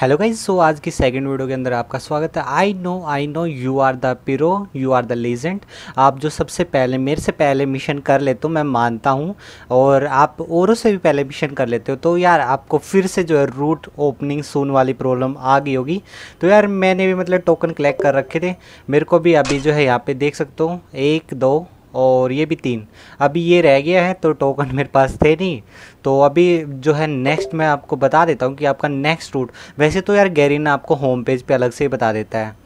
hello guys so आज की second video के अंदर आपका स्वागत है I know I know you are the hero you are the legend आप जो सबसे पहले मेरे से पहले मिशन कर लेते हो मैं मानता हूँ और आप औरों से भी पहले मिशन कर लेते हो तो यार आपको फिर से जो है रूट ओपनिंग सून वाली प्रॉब्लम आ गई होगी तो यार मैंने भी मतलब टोकन कलेक्ट कर रखे थे मेरे को भी अभी जो है यहाँ पर देख सकता हूँ एक दो और ये भी तीन अभी ये रह गया है तो टोकन मेरे पास थे नहीं तो अभी जो है नेक्स्ट मैं आपको बता देता हूँ कि आपका नेक्स्ट रूट वैसे तो यार गैरिन आपको होम पेज पे अलग से ही बता देता है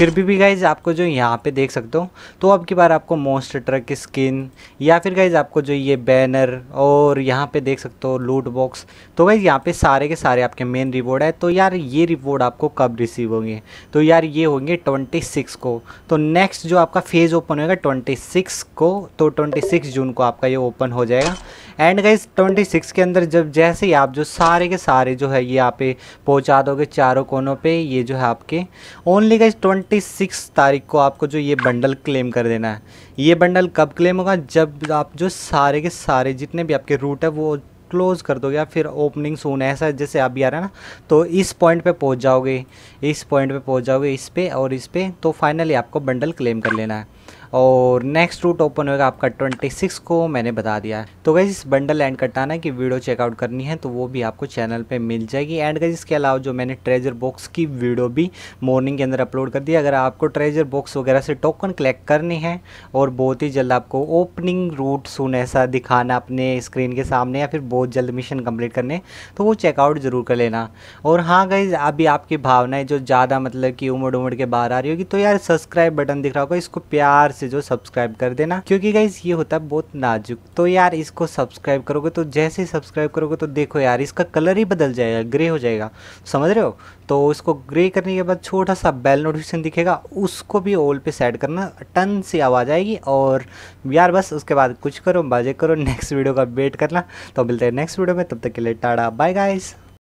फिर भी भी गाइज आपको जो यहाँ पे देख सकते हो तो अब की बार आपको मोस्ट ट्रक की स्किन या फिर गाइज आपको जो ये बैनर और यहाँ पे देख सकते हो लूट बॉक्स तो गाइज यहाँ पे सारे के सारे आपके मेन रिवॉर्ड है तो यार ये रिवॉर्ड आपको कब रिसीव होंगे तो यार ये होंगे ट्वेंटी सिक्स को तो नेक्स्ट जो आपका फेज़ ओपन होगा ट्वेंटी सिक्स को तो ट्वेंटी सिक्स जून को आपका ये ओपन हो जाएगा एंड गाइज 26 के अंदर जब जैसे ही आप जो सारे के सारे जो है ये यहाँ पे पहुँचा दोगे चारों कोनों पे ये जो है आपके ओनली गाइज 26 तारीख को आपको जो ये बंडल क्लेम कर देना है ये बंडल कब क्लेम होगा जब आप जो सारे के सारे जितने भी आपके रूट है वो क्लोज़ कर दोगे या फिर ओपनिंग सोन ऐसा जैसे अभी आ रहा है ना तो इस पॉइंट पे पहुंच जाओगे इस पॉइंट पे पहुंच जाओगे इस पे और इस पे तो फाइनली आपको बंडल क्लेम कर लेना है और नेक्स्ट रूट ओपन होगा आपका 26 को मैंने बता दिया तो गई इस बंडल एंड कटाना की वीडियो चेकआउट करनी है तो वो भी आपको चैनल पर मिल जाएगी एंड गई इसके अलावा जो मैंने ट्रेजर बॉक्स की वीडियो भी मॉर्निंग के अंदर अपलोड कर दी अगर आपको ट्रेजर बॉक्स वगैरह से टोकन कलेक्ट करने हैं और बहुत ही जल्द आपको ओपनिंग रूट सुन ऐसा दिखाना अपने स्क्रीन के सामने या फिर बहुत जल्द मिशन कम्प्लीट करने तो वो चेकआउट ज़रूर कर लेना और हाँ गई अभी आपकी भावनाएं जो ज़्यादा मतलब कि उमड़ उमड़ के बाहर आ रही होगी तो यार सब्सक्राइब बटन दिख रहा होगा इसको प्यार से जो सब्सक्राइब कर देना क्योंकि गाइज ये होता है बहुत नाजुक तो यार इसको सब्सक्राइब करोगे तो जैसे ही सब्सक्राइब करोगे तो देखो यार इसका कलर ही बदल जाएगा ग्रे हो जाएगा समझ रहे हो तो इसको ग्रे करने के बाद छोटा सा बेल नोटिफिकेशन दिखेगा उसको भी ऑल पे सेट करना टन से आवाज़ आएगी और यार बस उसके बाद कुछ करो बाजे करो नेक्स्ट वीडियो का वेट करना तो मिलते हैं नेक्स्ट वीडियो में तब तक के लिए टाटा बाय गाइस